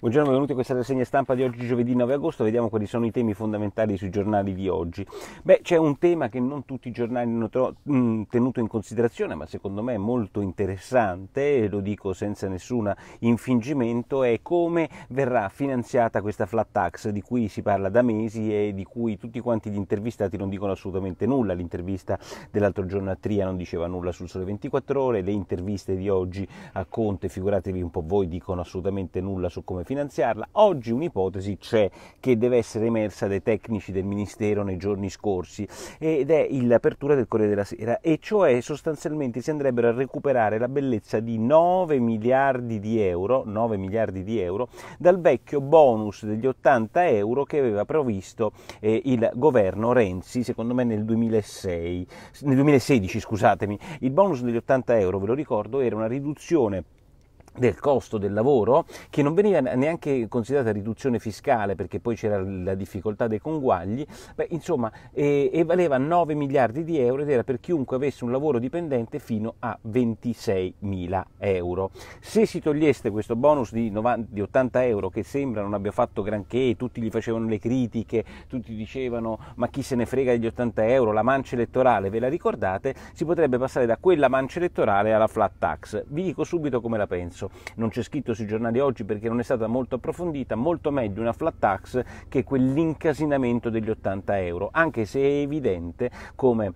Buongiorno, benvenuti a questa rassegna stampa di oggi, giovedì 9 agosto. Vediamo quali sono i temi fondamentali sui giornali di oggi. Beh, c'è un tema che non tutti i giornali hanno mm, tenuto in considerazione, ma secondo me è molto interessante, e lo dico senza nessun infingimento, è come verrà finanziata questa flat tax di cui si parla da mesi e di cui tutti quanti gli intervistati non dicono assolutamente nulla. L'intervista dell'altro giorno a Tria non diceva nulla sul Sole 24 Ore, le interviste di oggi a Conte, figuratevi un po' voi, dicono assolutamente nulla su come finanziarla. Oggi un'ipotesi c'è che deve essere emersa dai tecnici del Ministero nei giorni scorsi ed è l'apertura del Corriere della Sera e cioè sostanzialmente si andrebbero a recuperare la bellezza di 9 miliardi di euro, 9 miliardi di euro dal vecchio bonus degli 80 euro che aveva provvisto eh, il governo Renzi secondo me nel, 2006, nel 2016 scusatemi il bonus degli 80 euro ve lo ricordo era una riduzione del costo del lavoro che non veniva neanche considerata riduzione fiscale perché poi c'era la difficoltà dei conguagli, beh, insomma, e, e valeva 9 miliardi di euro ed era per chiunque avesse un lavoro dipendente fino a 26 mila euro. Se si toglieste questo bonus di, 90, di 80 euro che sembra non abbia fatto granché, tutti gli facevano le critiche, tutti dicevano ma chi se ne frega degli 80 euro, la mancia elettorale, ve la ricordate? Si potrebbe passare da quella mancia elettorale alla flat tax. Vi dico subito come la penso prezzo. Non c'è scritto sui giornali oggi perché non è stata molto approfondita, molto meglio una flat tax che quell'incasinamento degli 80 euro, anche se è evidente come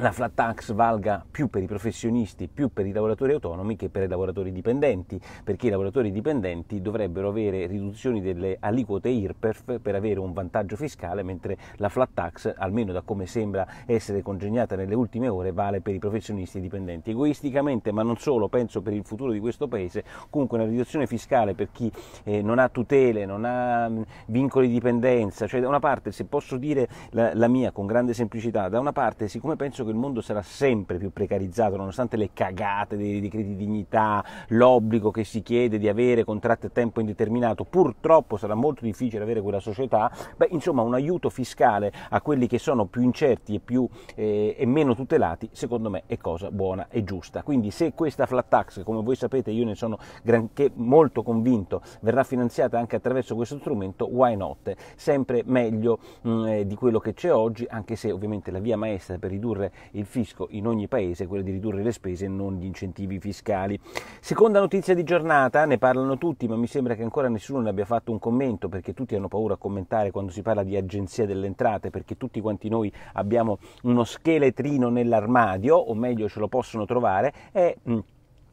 la flat tax valga più per i professionisti, più per i lavoratori autonomi che per i lavoratori dipendenti, perché i lavoratori dipendenti dovrebbero avere riduzioni delle aliquote IRPEF per avere un vantaggio fiscale, mentre la flat tax, almeno da come sembra essere congegnata nelle ultime ore, vale per i professionisti dipendenti. Egoisticamente, ma non solo, penso per il futuro di questo paese, comunque una riduzione fiscale per chi eh, non ha tutele, non ha mm, vincoli di dipendenza, cioè da una parte, se posso dire la, la mia con grande semplicità, da una parte siccome penso che che il mondo sarà sempre più precarizzato, nonostante le cagate dei decreti di dignità, l'obbligo che si chiede di avere contratti a tempo indeterminato, purtroppo sarà molto difficile avere quella società, beh, insomma un aiuto fiscale a quelli che sono più incerti e, più, eh, e meno tutelati, secondo me è cosa buona e giusta. Quindi se questa flat tax, come voi sapete io ne sono granché molto convinto, verrà finanziata anche attraverso questo strumento, why not? Sempre meglio mh, mm, eh, di quello che c'è oggi, anche se ovviamente la via maestra per ridurre il fisco in ogni paese è quello di ridurre le spese e non gli incentivi fiscali. Seconda notizia di giornata, ne parlano tutti, ma mi sembra che ancora nessuno ne abbia fatto un commento perché tutti hanno paura a commentare quando si parla di agenzia delle entrate, perché tutti quanti noi abbiamo uno scheletrino nell'armadio, o meglio ce lo possono trovare, è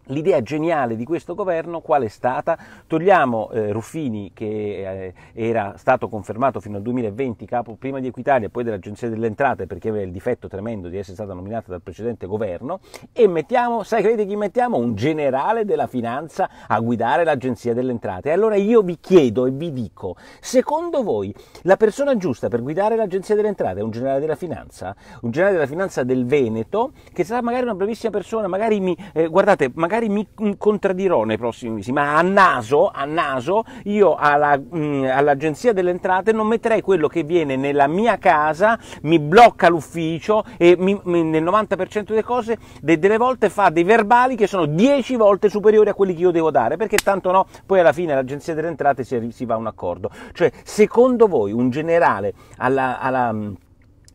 L'idea geniale di questo governo qual è stata? Togliamo eh, Ruffini che eh, era stato confermato fino al 2020 capo prima di Equitalia e poi dell'Agenzia delle Entrate perché aveva il difetto tremendo di essere stata nominata dal precedente governo e mettiamo, sai credete chi mettiamo? Un generale della finanza a guidare l'Agenzia delle Entrate. allora io vi chiedo e vi dico, secondo voi la persona giusta per guidare l'Agenzia delle Entrate è un generale della finanza? Un generale della finanza del Veneto che sarà magari una bravissima persona, magari mi, eh, guardate, magari magari mi contraddirò nei prossimi mesi, ma a naso, a naso io alla, mh, mm, all'agenzia delle entrate non metterei quello che viene nella mia casa, mi blocca l'ufficio e mi, mi, nel 90% delle cose, de, delle volte fa dei verbali che sono 10 volte superiori a quelli che io devo dare, perché tanto no, poi alla fine l'agenzia delle entrate si, si va a un accordo. Cioè, secondo voi un generale alla, alla mm,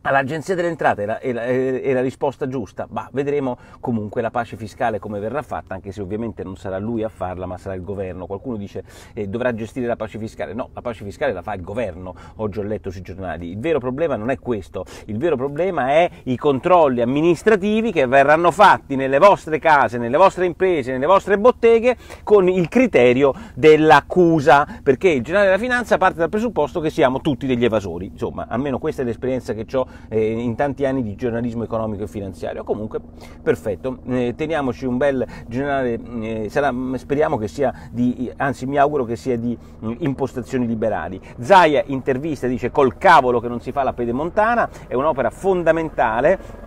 all'Agenzia delle Entrate è la, è, la, è la, risposta giusta? Bah, vedremo comunque la pace fiscale come verrà fatta, anche se ovviamente non sarà lui a farla, ma sarà il governo. Qualcuno dice eh, dovrà gestire la pace fiscale. No, la pace fiscale la fa il governo, oggi ho letto sui giornali. Il vero problema non è questo, il vero problema è i controlli amministrativi che verranno fatti nelle vostre case, nelle vostre imprese, nelle vostre botteghe con il criterio dell'accusa, perché il generale della finanza parte dal presupposto che siamo tutti degli evasori. Insomma, almeno questa è l'esperienza che ho eh, in tanti anni di giornalismo economico e finanziario. Comunque, perfetto, eh, teniamoci un bel giornale, eh, sarà, speriamo che sia di, anzi mi auguro che sia di mh, mm, impostazioni liberali. Zaia intervista dice col cavolo che non si fa la pedemontana, è un'opera fondamentale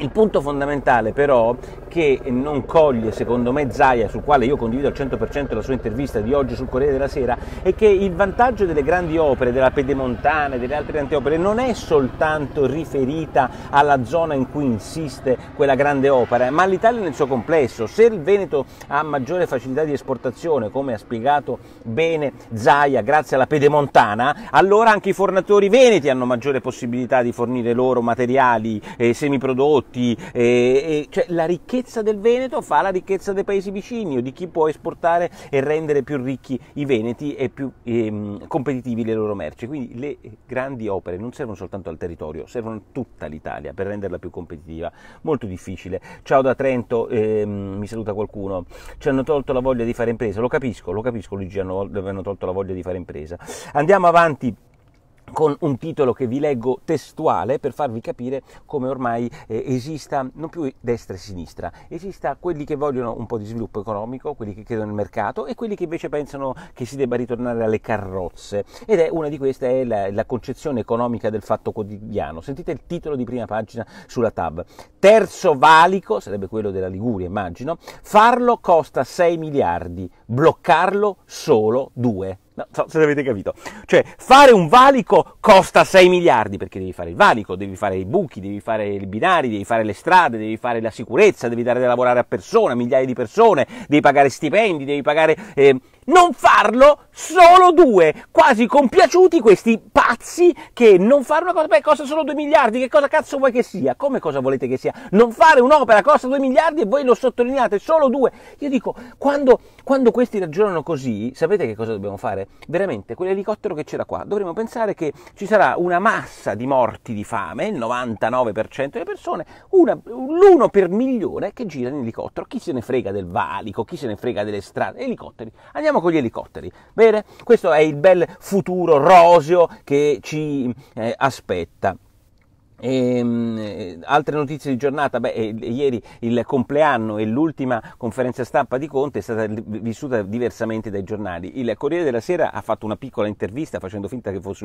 il punto fondamentale però che non coglie secondo me Zaia, sul quale io condivido al 100% la sua intervista di oggi sul Corriere della Sera, è che il vantaggio delle grandi opere, della Pedemontana e delle altre grandi opere, non è soltanto riferita alla zona in cui insiste quella grande opera, ma all'Italia nel suo complesso. Se il Veneto ha maggiore facilità di esportazione, come ha spiegato bene Zaia, grazie alla Pedemontana, allora anche i fornatori veneti hanno maggiore possibilità di fornire loro materiali, eh, semiprodotti, prodotti, e, e, cioè la ricchezza del Veneto fa la ricchezza dei paesi vicini o di chi può esportare e rendere più ricchi i veneti e più ehm, competitivi le loro merci. Quindi le grandi opere non servono soltanto al territorio, servono a tutta l'Italia per renderla più competitiva. Molto difficile. Ciao da Trento, ehm, mi saluta qualcuno. Ci hanno tolto la voglia di fare impresa, lo capisco, lo capisco Luigi, hanno, hanno tolto la voglia di fare impresa. Andiamo avanti con un titolo che vi leggo testuale per farvi capire come ormai eh, esista non più destra e sinistra, esista quelli che vogliono un po' di sviluppo economico, quelli che credono nel mercato e quelli che invece pensano che si debba ritornare alle carrozze ed è una di queste è la, la concezione economica del fatto quotidiano. Sentite il titolo di prima pagina sulla tab. Terzo valico, sarebbe quello della Liguria immagino, farlo costa 6 miliardi, bloccarlo solo 2. Non so se avete capito. Cioè, fare un valico costa 6 miliardi perché devi fare il valico, devi fare i buchi, devi fare i binari, devi fare le strade, devi fare la sicurezza, devi dare da lavorare a persone, a migliaia di persone, devi pagare stipendi, devi pagare... Eh, non farlo solo due, quasi compiaciuti questi pazzi che non fare una cosa, beh, costa solo 2 miliardi, che cosa cazzo vuoi che sia? Come cosa volete che sia? Non fare un'opera costa 2 miliardi e voi lo sottolineate solo due. Io dico, quando, quando questi ragionano così, sapete che cosa dobbiamo fare? Veramente, quell'elicottero che c'era qua, dovremmo pensare che ci sarà una massa di morti di fame, il 99% delle persone, una, l'uno per milione che gira in elicottero, chi se ne frega del valico, chi se ne frega delle strade, elicotteri, andiamo Andiamo con gli elicotteri, bene? Questo è il bel futuro roseo che ci eh, aspetta. E, ehm, eh, altre notizie di giornata, beh, ieri il compleanno e l'ultima conferenza stampa di Conte è stata vissuta diversamente dai giornali. Il Corriere della Sera ha fatto una piccola intervista facendo finta che fosse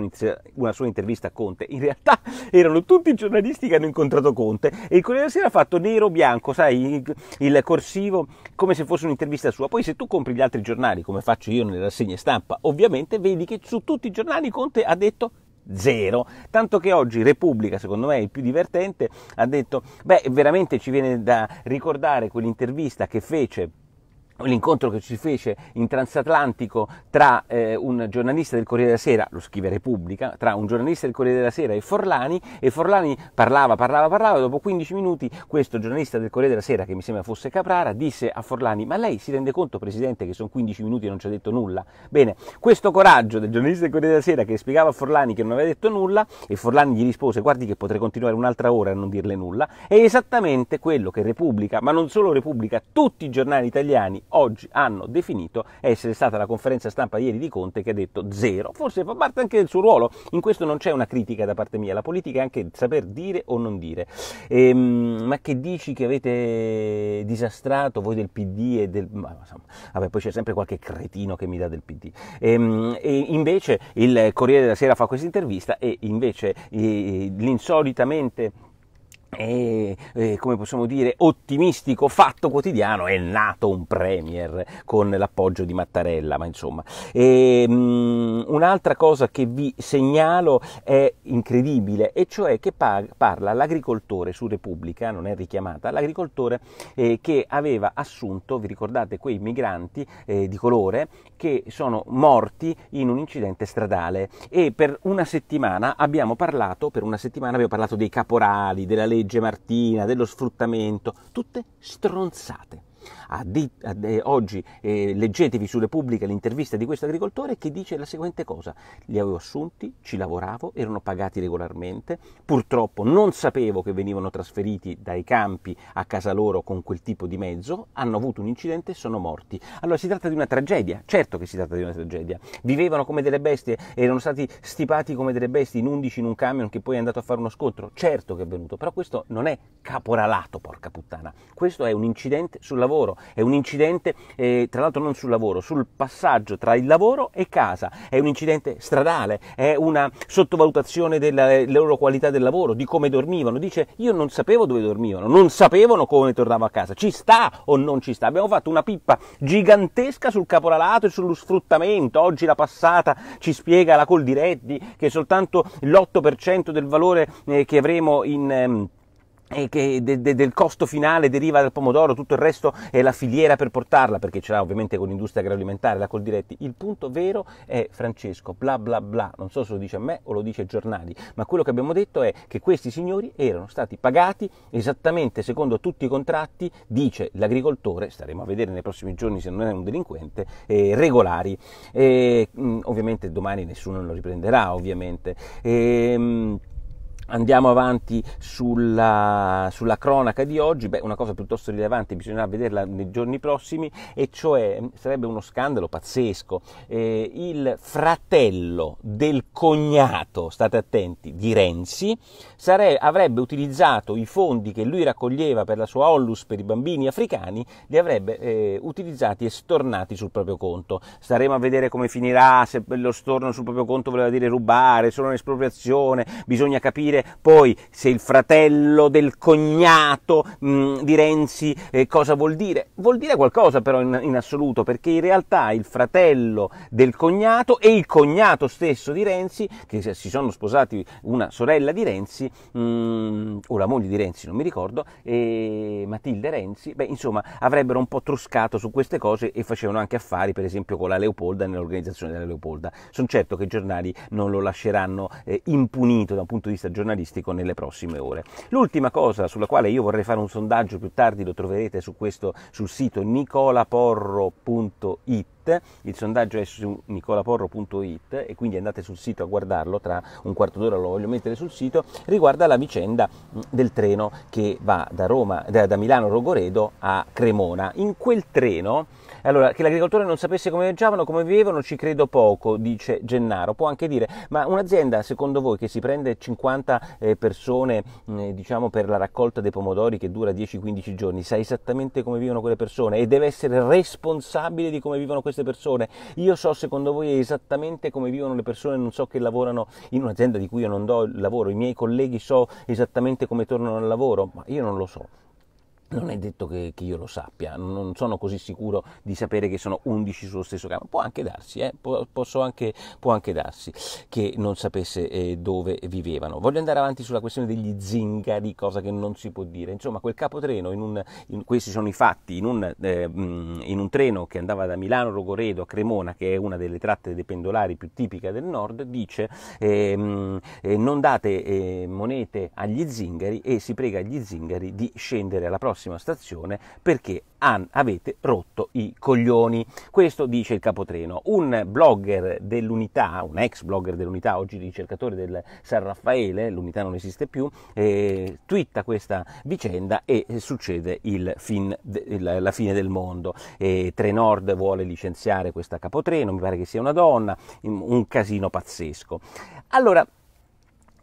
una sua intervista a Conte. In realtà erano tutti i giornalisti che hanno incontrato Conte e il Corriere della Sera ha fatto nero-bianco, sai, il corsivo, come se fosse un'intervista sua. Poi se tu compri gli altri giornali, come faccio io nelle rassegne stampa, ovviamente vedi che su tutti i giornali Conte ha detto zero, tanto che oggi Repubblica, secondo me il più divertente, ha detto, beh, veramente ci viene da ricordare quell'intervista che fece l'incontro che si fece in transatlantico tra eh, un giornalista del Corriere della Sera, lo scrive Repubblica, tra un giornalista del Corriere della Sera e Forlani e Forlani parlava, parlava, parlava, dopo 15 minuti questo giornalista del Corriere della Sera, che mi sembra fosse Caprara, disse a Forlani, ma lei si rende conto Presidente che sono 15 minuti e non ci ha detto nulla? Bene, questo coraggio del giornalista del Corriere della Sera che spiegava a Forlani che non aveva detto nulla e Forlani gli rispose, guardi che potrei continuare un'altra ora a non dirle nulla, è esattamente quello che Repubblica, ma non solo Repubblica, tutti i giornali italiani oggi hanno definito essere stata la conferenza stampa ieri di Conte che ha detto zero. Forse fa parte anche del suo ruolo, in questo non c'è una critica da parte mia, la politica è anche saper dire o non dire. E, ehm, ma che dici che avete disastrato voi del PD e del... Ma, insomma, vabbè, poi c'è sempre qualche cretino che mi dà del PD. E, ehm, e invece il Corriere della Sera fa questa intervista e invece eh, l'insolitamente e, eh, e, eh, come possiamo dire ottimistico fatto quotidiano è nato un premier con l'appoggio di Mattarella ma insomma e, um, un'altra cosa che vi segnalo è incredibile e cioè che par- parla l'agricoltore su Repubblica non è richiamata l'agricoltore eh, che aveva assunto vi ricordate quei migranti eh, di colore che sono morti in un incidente stradale e per una settimana abbiamo parlato per una settimana abbiamo parlato dei caporali della legge legge Martina, dello sfruttamento, tutte stronzate. Di, eh, oggi eh, leggetevi su Repubblica l'intervista di questo agricoltore che dice la seguente cosa, li avevo assunti, ci lavoravo, erano pagati regolarmente, purtroppo non sapevo che venivano trasferiti dai campi a casa loro con quel tipo di mezzo, hanno avuto un incidente e sono morti. Allora si tratta di una tragedia, certo che si tratta di una tragedia, vivevano come delle bestie, erano stati stipati come delle bestie in 11 in un camion che poi è andato a fare uno scontro, certo che è avvenuto, però questo non è caporalato, porca puttana, questo è un incidente sul lavoro lavoro, è un incidente eh, tra l'altro non sul lavoro, sul passaggio tra il lavoro e casa, è un incidente stradale, è una sottovalutazione della eh, loro qualità del lavoro, di come dormivano, dice io non sapevo dove dormivano, non sapevano come tornavo a casa, ci sta o non ci sta, abbiamo fatto una pippa gigantesca sul caporalato e sullo sfruttamento, oggi la passata ci spiega la Coldiretti che soltanto l'8% del valore eh, che avremo in... Ehm, del costo finale deriva dal pomodoro, tutto il resto è la filiera per portarla, perché ce l'ha ovviamente con l'industria agroalimentare, la Coldiretti. Il punto vero è Francesco, bla bla bla, non so se lo dice a me o lo dice ai giornali, ma quello che abbiamo detto è che questi signori erano stati pagati esattamente secondo tutti i contratti, dice l'agricoltore, staremo a vedere nei prossimi giorni se non è un delinquente, eh, regolari. E, mh, mm, ovviamente domani nessuno lo riprenderà, ovviamente. E, ehm, mh, andiamo avanti sulla, sulla cronaca di oggi, beh, una cosa piuttosto rilevante, bisognerà vederla nei giorni prossimi, e cioè mm, sarebbe uno scandalo pazzesco. Eh, il fratello del cognato, state attenti, di Renzi, sare- avrebbe utilizzato i fondi che lui raccoglieva per la sua Ollus per i bambini africani, li avrebbe eh, utilizzati e stornati sul proprio conto. Staremo a vedere come finirà, se lo storno sul proprio conto voleva dire rubare, solo un'espropriazione, bisogna capire poi se il fratello del cognato mh, mm, di Renzi eh, cosa vuol dire? Vuol dire qualcosa però in, in assoluto, perché in realtà il fratello del cognato e il cognato stesso di Renzi, che si sono sposati una sorella di Renzi, mh, mm, o la moglie di Renzi, non mi ricordo, e Matilde Renzi, beh insomma avrebbero un po' truscato su queste cose e facevano anche affari per esempio con la Leopolda nell'organizzazione della Leopolda. Sono certo che i giornali non lo lasceranno eh, impunito da un punto di vista giornalistico giornalistico nelle prossime ore. L'ultima cosa sulla quale io vorrei fare un sondaggio più tardi lo troverete su questo, sul sito nicolaporro.it nicola.porro.it, il sondaggio è su nicolaporro.it e quindi andate sul sito a guardarlo, tra un quarto d'ora lo voglio mettere sul sito, riguarda la vicenda del treno che va da, Roma, da, da Milano Rogoredo a Cremona. In quel treno, allora, che l'agricoltore non sapesse come viaggiavano, come vivevano, ci credo poco, dice Gennaro, può anche dire, ma un'azienda secondo voi che si prende 50 eh, persone diciamo, per la raccolta dei pomodori che dura 10-15 giorni, sa esattamente come vivono quelle persone e deve essere responsabile di come vivono queste persone? queste persone, io so secondo voi esattamente come vivono le persone, non so che lavorano in un'azienda di cui io non do il lavoro, i miei colleghi so esattamente come tornano al lavoro, ma io non lo so non è detto che, che, io lo sappia, non sono così sicuro di sapere che sono 11 sullo stesso campo, può anche darsi, eh? può, anche, può, anche, darsi che non sapesse eh, dove vivevano. Voglio andare avanti sulla questione degli zingari, cosa che non si può dire, insomma quel capotreno, in un, in, questi sono i fatti, in un, eh, in un, treno che andava da Milano, Rogoredo a Cremona, che è una delle tratte dei pendolari più tipica del nord, dice ehm, eh, non date eh, monete agli zingari e si prega agli zingari di scendere alla prossima prossima stazione perché han, avete rotto i coglioni. Questo dice il capotreno. Un blogger dell'unità, un ex blogger dell'unità, oggi ricercatore del San Raffaele, l'unità non esiste più, eh, twitta questa vicenda e succede il fin, la, la fine del mondo. Eh, Trenord vuole licenziare questa capotreno, mi pare che sia una donna, un casino pazzesco. Allora,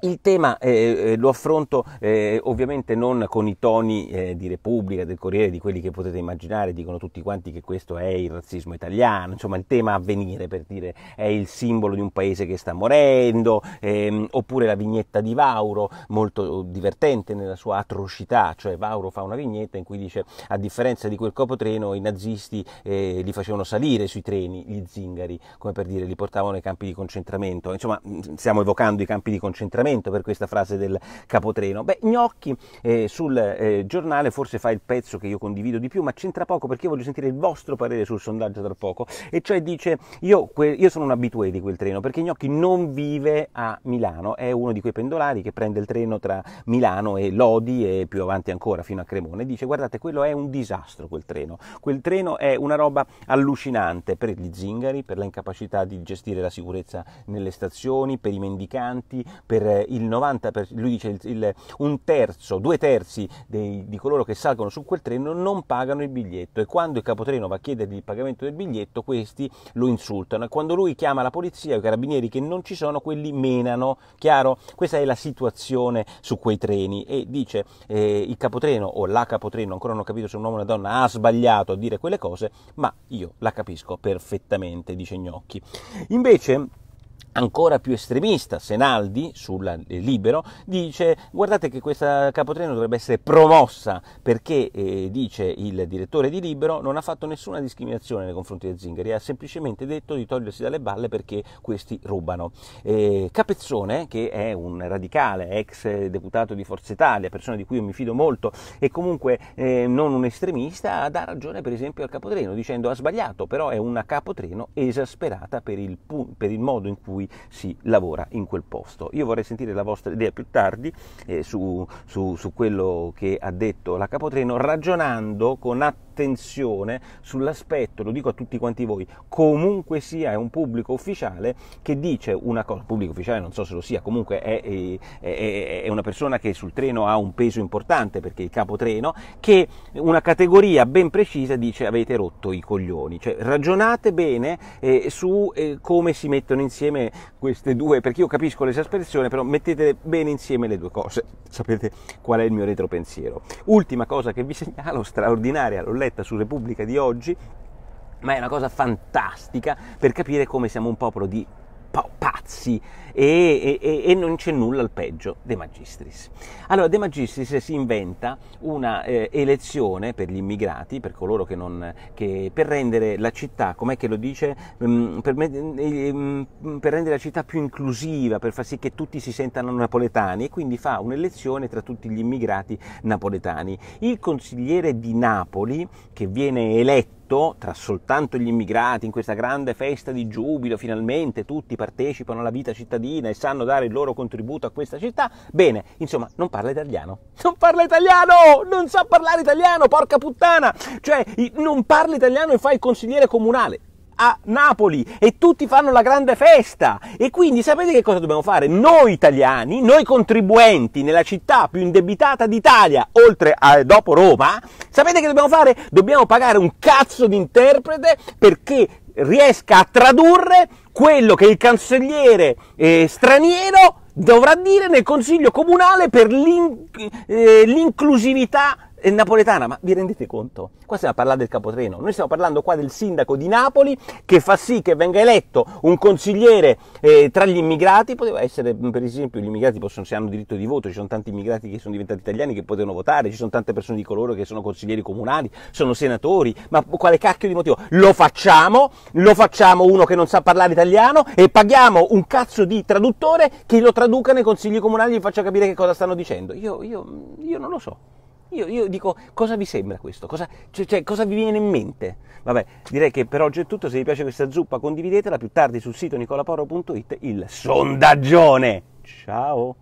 il tema eh, eh, lo affronto eh, ovviamente non con i toni eh, di Repubblica, del Corriere, di quelli che potete immaginare, dicono tutti quanti che questo è il razzismo italiano, insomma il tema avvenire per dire è il simbolo di un paese che sta morendo, ehm, oppure la vignetta di Vauro, molto divertente nella sua atrocità, cioè Vauro fa una vignetta in cui dice a differenza di quel copotreno i nazisti eh, li facevano salire sui treni, gli zingari, come per dire li portavano ai campi di concentramento, insomma stiamo evocando i campi di concentramento argomento per questa frase del capotreno? Beh, Gnocchi eh, sul eh, giornale forse fa il pezzo che io condivido di più, ma c'entra poco perché io voglio sentire il vostro parere sul sondaggio tra poco. E cioè dice, io, que- io sono un abitué di quel treno perché Gnocchi non vive a Milano, è uno di quei pendolari che prende il treno tra Milano e Lodi e più avanti ancora fino a Cremona e dice guardate quello è un disastro quel treno, quel treno è una roba allucinante per gli zingari, per l'incapacità di gestire la sicurezza nelle stazioni, per i mendicanti, per eh, eh, il 90 lui dice il, il, un terzo, due terzi dei, di coloro che salgono su quel treno non pagano il biglietto e quando il capotreno va a chiedergli il pagamento del biglietto questi lo insultano e quando lui chiama la polizia o i carabinieri che non ci sono quelli menano, chiaro? Questa è la situazione su quei treni e dice eh, il capotreno o la capotreno, ancora non ho capito se un uomo o una donna ha sbagliato a dire quelle cose, ma io la capisco perfettamente, dice Gnocchi. Invece ancora più estremista, Senaldi, sul Libero, dice guardate che questa capotreno dovrebbe essere promossa perché, eh, dice il direttore di Libero, non ha fatto nessuna discriminazione nei confronti di Zingari, ha semplicemente detto di togliersi dalle balle perché questi rubano. Eh, Capezzone, che è un radicale, ex deputato di Forza Italia, persona di cui io mi fido molto e comunque eh, non un estremista, dà ragione per esempio al capotreno dicendo ha sbagliato, però è una capotreno esasperata per il, per il modo in cui cui si lavora in quel posto. Io vorrei sentire la vostra idea più tardi eh, su, su, su quello che ha detto la capotreno, ragionando con attenzione attenzione sull'aspetto, lo dico a tutti quanti voi, comunque sia è un pubblico ufficiale che dice una cosa, pubblico ufficiale non so se lo sia, comunque è, è, è una persona che sul treno ha un peso importante perché è il capotreno, che una categoria ben precisa dice avete rotto i coglioni, cioè ragionate bene eh, su eh, come si mettono insieme queste due, perché io capisco l'esasperazione, però mettete bene insieme le due cose, sapete qual è il mio retropensiero. Ultima cosa che vi segnalo, straordinaria, l'ho letto, diretta su Repubblica di oggi, ma è una cosa fantastica per capire come siamo un popolo di pazzi e, e, e non c'è nulla al peggio De Magistris. Allora De Magistris si inventa una eh, elezione per gli immigrati, per coloro che non... Che, per rendere la città, com'è che lo dice, mm, per, eh, mm, per rendere la città più inclusiva, per far sì che tutti si sentano napoletani e quindi fa un'elezione tra tutti gli immigrati napoletani. Il consigliere di Napoli, che viene eletto, tutto, tra soltanto gli immigrati, in questa grande festa di giubilo, finalmente tutti partecipano alla vita cittadina e sanno dare il loro contributo a questa città, bene, insomma, non parla italiano. Non parla italiano! Non sa parlare italiano, porca puttana! Cioè, non parla italiano e fa il consigliere comunale a Napoli e tutti fanno la grande festa. E quindi sapete che cosa dobbiamo fare? Noi italiani, noi contribuenti nella città più indebitata d'Italia, oltre a dopo Roma, sapete che dobbiamo fare? Dobbiamo pagare un cazzo di interprete perché riesca a tradurre quello che il cancelliere eh, straniero dovrà dire nel consiglio comunale per l'in- eh, l'inclusività è napoletana, ma vi rendete conto? Qua stiamo a parlare del capotreno, noi stiamo parlando qua del sindaco di Napoli che fa sì che venga eletto un consigliere eh, tra gli immigrati, poteva essere mm, per esempio gli immigrati possono, se hanno diritto di voto, ci sono tanti immigrati che sono diventati italiani che potevano votare, ci sono tante persone di coloro che sono consiglieri comunali, sono senatori, ma quale cacchio di motivo? Lo facciamo, lo facciamo uno che non sa parlare italiano e paghiamo un cazzo di traduttore che lo traduca nei consigli comunali e gli faccia capire che cosa stanno dicendo. Io, io, io non lo so. Io, io, dico cosa vi sembra questo? Cosa, cioè, cioè, cosa, vi viene in mente? Vabbè, direi che per oggi è tutto. Se vi piace questa zuppa condividetela più tardi sul sito nicolaporo.it il sondaggione. Ciao!